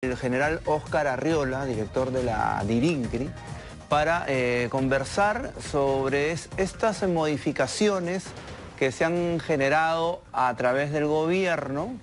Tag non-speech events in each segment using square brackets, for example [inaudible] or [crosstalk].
el general Óscar Arriola, director de la DIRINCRI, para eh, conversar sobre estas modificaciones que se han generado a través del gobierno,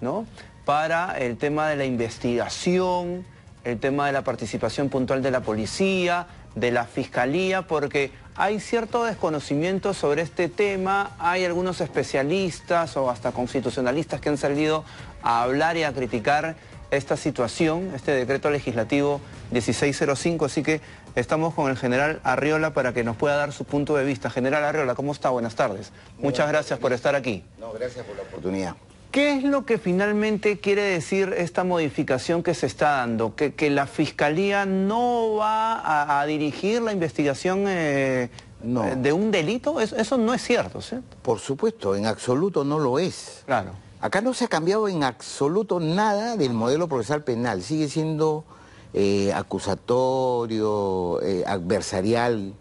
¿no? Para el tema de la investigación, el tema de la participación puntual de la policía, de la fiscalía, porque hay cierto desconocimiento sobre este tema, hay algunos especialistas o hasta constitucionalistas que han salido a hablar y a criticar esta situación, este decreto legislativo 1605, así que estamos con el general Arriola para que nos pueda dar su punto de vista. General Arriola, ¿cómo está? Buenas tardes. Muchas gracias por estar aquí. No, gracias por la oportunidad. ¿Qué es lo que finalmente quiere decir esta modificación que se está dando? ¿Que, que la Fiscalía no va a, dirigir la investigación eh, de un delito? Eso, no es cierto, ¿cierto? Por supuesto, en absoluto no lo es. Claro. Acá no se ha cambiado en absoluto nada del modelo procesal penal, sigue siendo eh, acusatorio, eh, adversarial,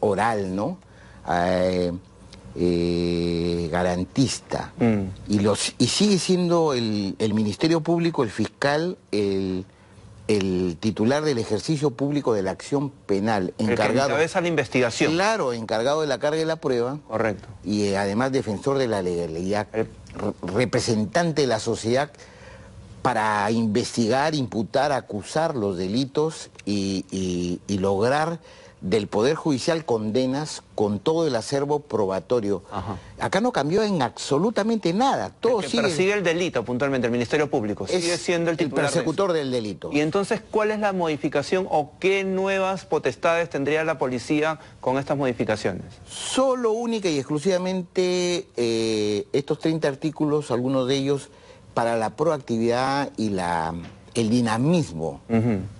oral, ¿no? Eh, garantista. Mm. Y, sigue siendo el, Ministerio Público, el fiscal, el, titular del ejercicio público de la acción penal, encargado... de la investigación. Claro, encargado de la carga de la prueba. Correcto. Y además defensor de la legalidad representante de la sociedad para investigar, imputar, acusar los delitos y, lograr del Poder Judicial condenas con todo el acervo probatorio. Acá no cambió en absolutamente nada. Todo que sigue... el delito puntualmente, el Ministerio Público. sigue siendo el, el persecutor del delito. Y entonces, ¿cuál es la modificación o qué nuevas potestades tendría la policía con estas modificaciones? Solo, única y exclusivamente eh, estos 30 artículos, algunos de ellos para la proactividad y la el dinamismo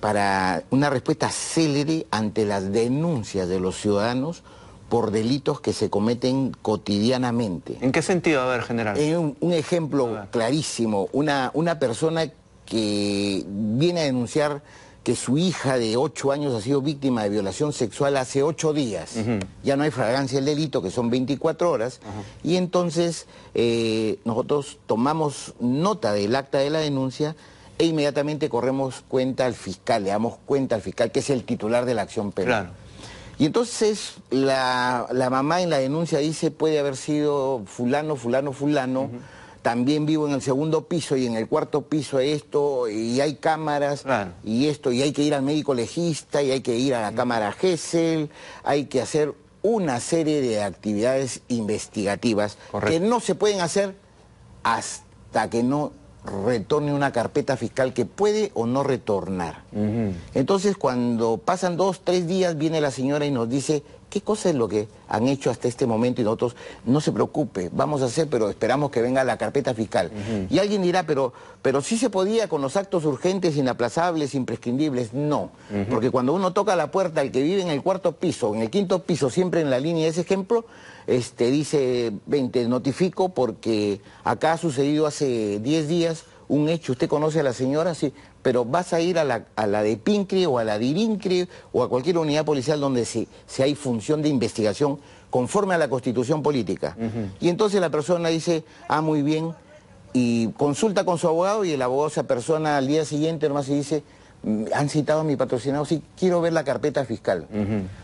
para una respuesta célere ante las denuncias de los ciudadanos por delitos que se cometen cotidianamente. ¿En qué sentido, a ver, general? un, ejemplo clarísimo, una, una persona que viene a denunciar que su hija de 8 años ha sido víctima de violación sexual hace 8 días. Ya no hay fragancia del delito, que son 24 horas. Y entonces eh, nosotros tomamos nota del acta de la denuncia e inmediatamente corremos cuenta al fiscal, le damos cuenta al fiscal que es el titular de la acción penal. Y entonces la, mamá en la denuncia dice puede haber sido fulano, fulano, fulano. También vivo en el segundo piso y en el cuarto piso esto, y hay cámaras, y esto, y hay que ir al médico legista, y hay que ir a la cámara Gessel, hay que hacer una serie de actividades investigativas que no se pueden hacer hasta que no retorne una carpeta fiscal que puede o no retornar. Entonces, cuando pasan dos, tres días, viene la señora y nos dice, qué cosa es lo que han hecho hasta este momento y nosotros, no se preocupe, vamos a hacer, pero esperamos que venga la carpeta fiscal. Y alguien dirá, pero, pero sí se podía con los actos urgentes, inaplazables, imprescindibles. No, porque cuando uno toca la puerta, el que vive en el cuarto piso, en el quinto piso, siempre en la línea de ese ejemplo, este, dice, 20, notifico porque acá ha sucedido hace 10 días un hecho. ¿Usted conoce a la señora? Sí pero vas a ir a la, de Pincre o a la de Irincre o a cualquier unidad policial donde si si hay función de investigación conforme a la constitución política. Y entonces la persona dice, ah, muy bien, y consulta con su abogado y el abogado esa persona al día siguiente nomás se dice, mm, han citado a mi patrocinado, sí, quiero ver la carpeta fiscal.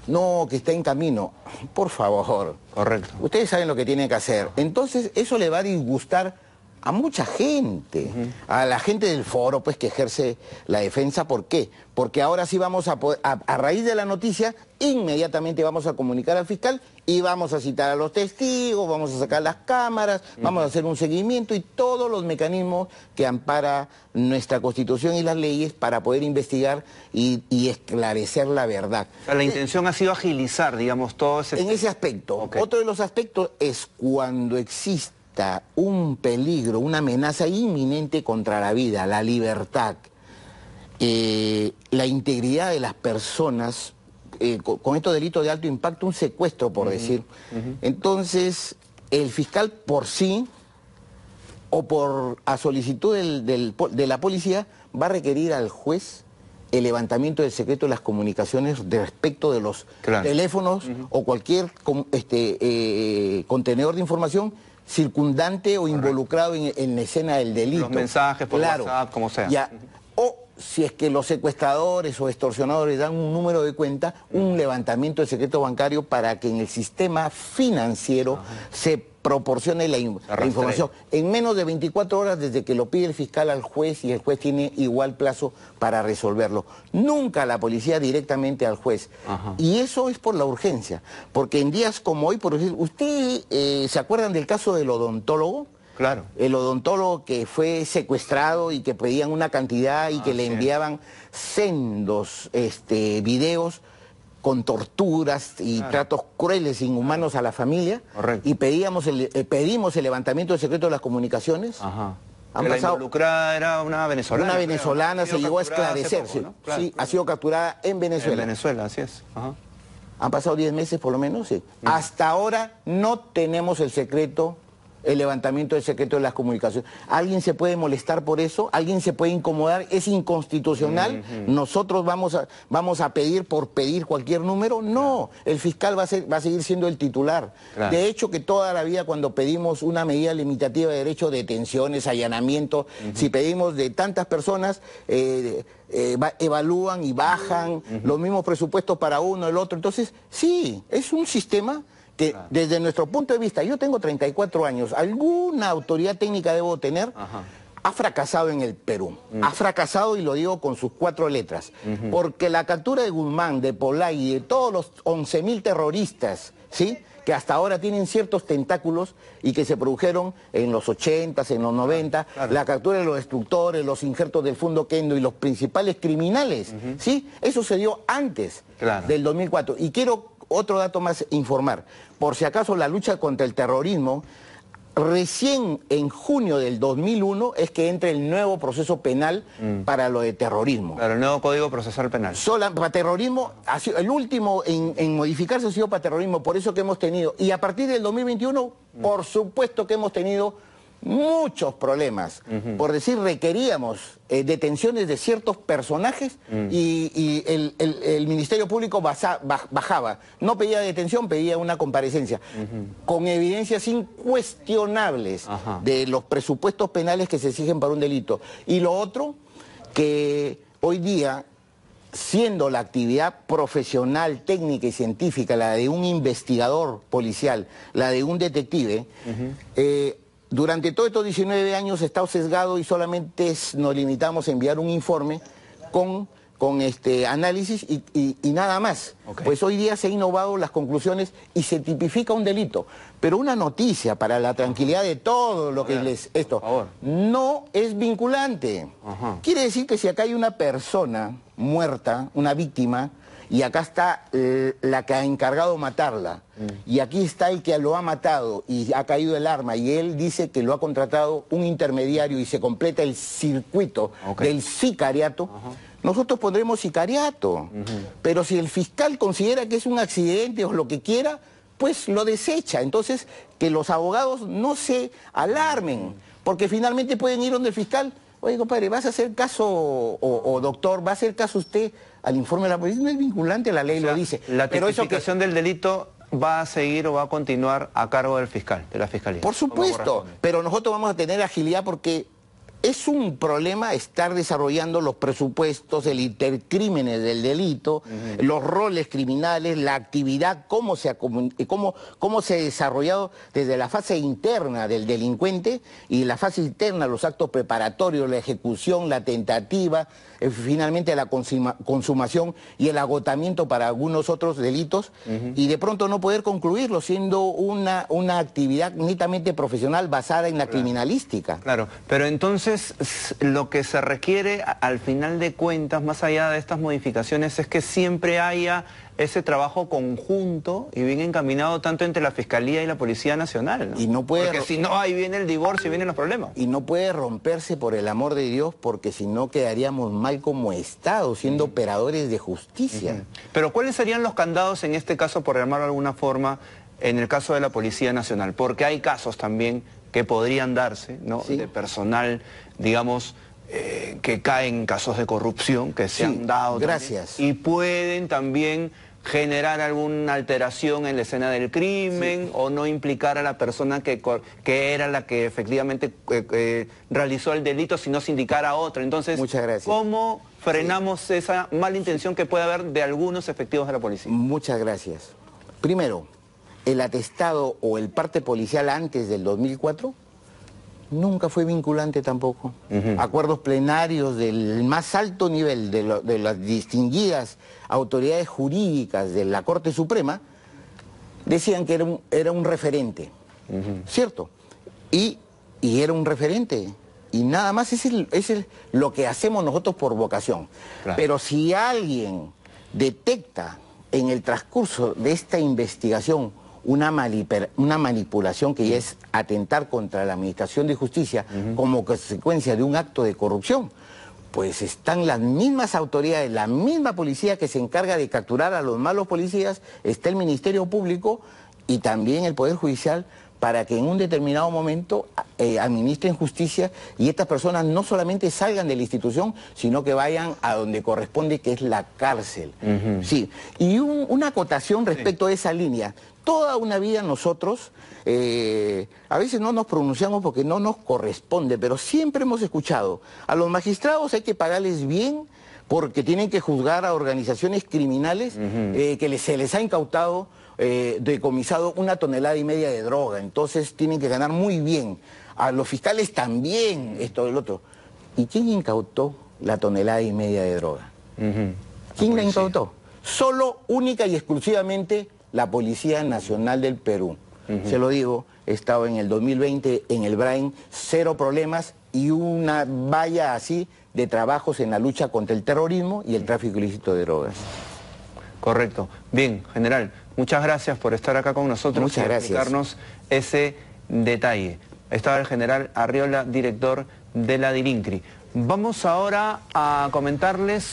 No, que está en camino. [laughs] Por favor. Correcto. Ustedes saben lo que tienen que hacer. Entonces, eso le va a disgustar a mucha gente, a la gente del foro pues que ejerce la defensa. ¿Por qué? Porque ahora sí vamos a, poder, a, raíz de la noticia, inmediatamente vamos a comunicar al fiscal y vamos a citar a los testigos, vamos a sacar las cámaras, vamos a hacer un seguimiento y todos los mecanismos que ampara nuestra constitución y las leyes para poder investigar y, esclarecer la verdad. la intención ha sido agilizar, digamos, todo ese... En ese aspecto. Otro de los aspectos es cuando existe un peligro, una amenaza inminente contra la vida, la libertad, eh, la integridad de las personas, eh, con, estos delitos de alto impacto, un secuestro, por decir. Entonces, el fiscal por sí o por a solicitud de la policía va a requerir al juez el levantamiento del secreto de las comunicaciones de respecto de los teléfonos o cualquier este, eh, contenedor de información circundante o involucrado en, la escena del delito. Los mensajes por WhatsApp, como sea. O si es que los secuestradores o extorsionadores dan un número de cuenta, un levantamiento de secreto bancario para que en el sistema financiero se proporcione la, información. En menos de 24 horas desde que lo pide el fiscal al juez y el juez tiene igual plazo para resolverlo. Nunca la policía directamente al juez. Y eso es por la urgencia, porque en días como hoy, por ejemplo, ¿usted eh, se acuerdan del caso del odontólogo? Claro. El odontólogo que fue secuestrado y que pedían una cantidad y que ah, le enviaban sendos este, videos con torturas y tratos crueles, inhumanos a la familia. Y pedíamos eh, pedimos el levantamiento del secreto de las comunicaciones. Ajá. involucrada era una venezolana. Una venezolana se llegó a esclarecer. sí, ha sido capturada en Venezuela. En Venezuela, así es. Han pasado 10 meses por lo menos, Hasta ahora no tenemos el secreto el levantamiento del secreto de las comunicaciones. ¿Alguien se puede molestar por eso? ¿Alguien se puede incomodar? ¿Es inconstitucional? ¿Nosotros vamos a, vamos a pedir por pedir cualquier número? No, el fiscal va a, seguir siendo el titular. De hecho, que toda la vida cuando pedimos una medida limitativa de derecho, detenciones, allanamiento, si pedimos de tantas personas... Eh, eh, evalúan y bajan los mismos presupuestos para uno, el otro. Entonces, sí, es un sistema desde nuestro punto de vista, yo tengo 34 años, alguna autoridad técnica debo tener, ha fracasado en el Perú. Mm. Ha fracasado, y lo digo con sus cuatro letras, porque la captura de Guzmán, de Polay y de todos los 11.000 terroristas, ¿sí?, que hasta ahora tienen ciertos tentáculos y que se produjeron en los 80, s en los 90, la captura de los destructores, los injertos del Fondo Kendo y los principales criminales, ¿sí? Eso se dio antes del 2004. Y quiero otro dato más informar. Por si acaso la lucha contra el terrorismo, recién en junio del 2001 es que entra el nuevo proceso penal mm. para lo de terrorismo. Para el nuevo código procesal penal. para terrorismo, ha el último en, modificarse ha sido para terrorismo, por eso que hemos tenido. Y a partir del 2021, mm. por supuesto que hemos tenido muchos problemas. Por decir, requeríamos eh, detenciones de ciertos personajes mm. y, el, Ministerio Público bajaba. No pedía detención, pedía una comparecencia. Con evidencias incuestionables de los presupuestos penales que se exigen para un delito. Y lo otro, que hoy día siendo la actividad profesional, técnica y científica, la de un investigador policial, la de un detective, durante todos estos 19 años he estado sesgado y solamente nos limitamos a enviar un informe con, con este análisis y, nada más. Pues hoy día se han innovado las conclusiones y se tipifica un delito. Pero una noticia para la tranquilidad de todo lo que es les... Esto no es vinculante. Quiere decir que si acá hay una persona muerta, una víctima, y acá está eh, la que ha encargado matarla, mm. y aquí está el que lo ha matado y ha caído el arma, y él dice que lo ha contratado un intermediario y se completa el circuito del sicariato, nosotros pondremos sicariato, pero si el fiscal considera que es un accidente o lo que quiera, pues lo desecha. Entonces, que los abogados no se alarmen, porque finalmente pueden ir donde el fiscal, oye compadre, ¿vas a hacer caso, o, o doctor, va a hacer caso usted al informe de la policía, no es vinculante, la ley lo dice. La tipificación pero del delito va a seguir o va a continuar a cargo del fiscal, de la fiscalía. Por supuesto, pero nosotros vamos a tener agilidad porque es un problema estar desarrollando los presupuestos, el intercrímenes del delito, los roles criminales, la actividad, cómo se, ha, eh, cómo, se ha desarrollado desde la fase interna del delincuente y la fase interna, los actos preparatorios, la ejecución, la tentativa, eh, finalmente la consumación y el agotamiento para algunos otros delitos, y de pronto no poder concluirlo siendo una, una actividad netamente profesional basada en la criminalística. Claro, pero entonces entonces, lo que se requiere al final de cuentas, más allá de estas modificaciones, es que siempre haya ese trabajo conjunto y bien encaminado tanto entre la Fiscalía y la Policía Nacional. porque si no, ahí viene el divorcio y vienen los problemas. Y no puede romperse por el amor de Dios, porque si no quedaríamos mal como Estado, siendo operadores de justicia. Pero ¿cuáles serían los candados en este caso, por llamarlo de alguna forma, en el caso de la Policía Nacional? Porque hay casos también que podrían darse, ¿no? De personal, digamos, eh, que caen casos de corrupción que se han dado. Gracias. y pueden también generar alguna alteración en la escena del crimen o no implicar a la persona que, que era la que efectivamente eh, eh, realizó el delito, sino sindicar a otra. Entonces, Muchas gracias. ¿cómo frenamos esa mala intención que puede haber de algunos efectivos de la policía? Muchas gracias. Primero, el atestado o el parte policial antes del 2004 nunca fue vinculante tampoco. Acuerdos plenarios del más alto nivel de, las distinguidas autoridades jurídicas de la Corte Suprema decían que era un, era un referente, ¿cierto? Y, era un referente. Y nada más es, es lo que hacemos nosotros por vocación. Pero si alguien detecta en el transcurso de esta investigación una, manipulación que es atentar contra la Administración de Justicia como consecuencia de un acto de corrupción. Pues están las mismas autoridades, la misma policía que se encarga de capturar a los malos policías, está el Ministerio Público y también el Poder Judicial para que en un determinado momento eh, administren justicia y estas personas no solamente salgan de la institución, sino que vayan a donde corresponde, que es la cárcel. Sí. Y una acotación respecto a esa línea toda una vida nosotros, eh, a veces no nos pronunciamos porque no nos corresponde, pero siempre hemos escuchado, a los magistrados hay que pagarles bien porque tienen que juzgar a organizaciones criminales eh, que se les ha incautado, eh, decomisado una tonelada y media de droga, entonces tienen que ganar muy bien. A los fiscales también, esto del otro. ¿Y quién incautó la tonelada y media de droga? ¿Quién la incautó? Solo, única y exclusivamente la Policía Nacional del Perú. Se lo digo, estaba en el 2020 en el Brain, cero problemas y una valla así de trabajos en la lucha contra el terrorismo y el tráfico ilícito de drogas. Correcto. Bien, general, muchas gracias por estar acá con nosotros muchas y explicarnos ese detalle. Estaba el general Arriola, director de la DIRINCRI. Vamos ahora a comentarles...